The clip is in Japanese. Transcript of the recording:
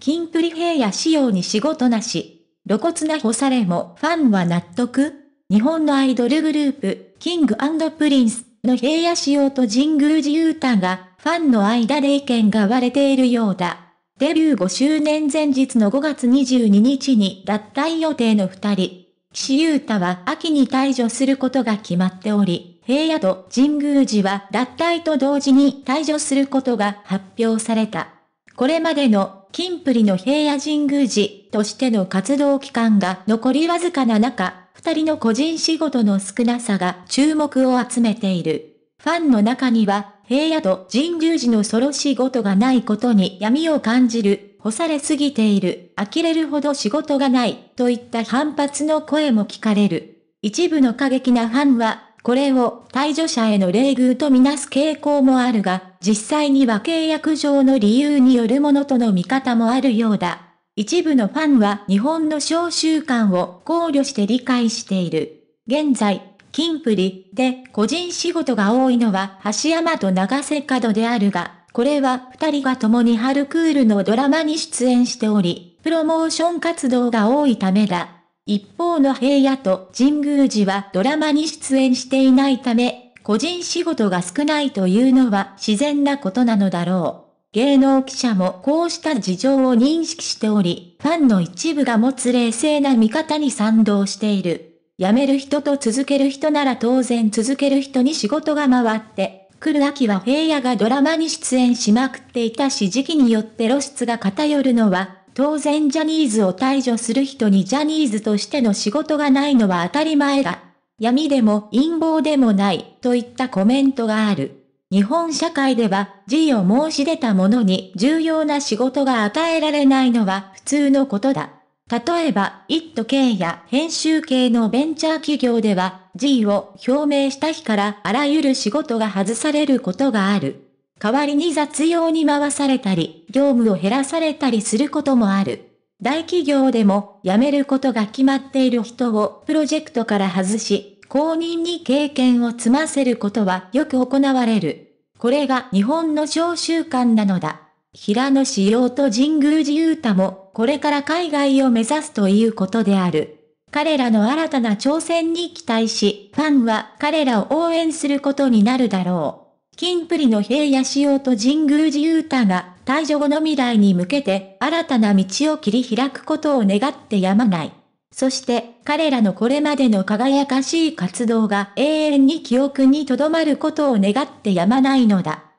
キンプリ平野仕様に仕事なし。露骨な干されもファンは納得日本のアイドルグループ、キングプリンスの平野仕様と神宮寺勇太が、ファンの間で意見が割れているようだ。デビュー5周年前日の5月22日に脱退予定の2人。岸優太は秋に退場することが決まっており、平野と神宮寺は脱退と同時に退場することが発表された。これまでの金プリの平野神宮寺としての活動期間が残りわずかな中、二人の個人仕事の少なさが注目を集めている。ファンの中には、平野と神宮寺のソロ仕事がないことに闇を感じる、干されすぎている、呆れるほど仕事がない、といった反発の声も聞かれる。一部の過激なファンは、これを退場者への冷遇とみなす傾向もあるが、実際には契約上の理由によるものとの見方もあるようだ。一部のファンは日本の小習慣を考慮して理解している。現在、金プリで個人仕事が多いのは橋山と長瀬角であるが、これは二人が共に春クールのドラマに出演しており、プロモーション活動が多いためだ。一方の平野と神宮寺はドラマに出演していないため、個人仕事が少ないというのは自然なことなのだろう。芸能記者もこうした事情を認識しており、ファンの一部が持つ冷静な見方に賛同している。辞める人と続ける人なら当然続ける人に仕事が回って、来る秋は平野がドラマに出演しまくっていたし時期によって露出が偏るのは当然ジャニーズを退場する人にジャニーズとしての仕事がないのは当たり前だ。闇でも陰謀でもない、といったコメントがある。日本社会では、G を申し出た者に重要な仕事が与えられないのは普通のことだ。例えば、一都系や編集系のベンチャー企業では、G を表明した日からあらゆる仕事が外されることがある。代わりに雑用に回されたり、業務を減らされたりすることもある。大企業でも辞めることが決まっている人をプロジェクトから外し、公認に経験を積ませることはよく行われる。これが日本の小習慣なのだ。平野志陽と神宮寺勇太もこれから海外を目指すということである。彼らの新たな挑戦に期待し、ファンは彼らを応援することになるだろう。金プリの平野仕様と神宮寺勇太が、退場後の未来に向けて、新たな道を切り開くことを願ってやまない。そして、彼らのこれまでの輝かしい活動が永遠に記憶に留まることを願ってやまないのだ。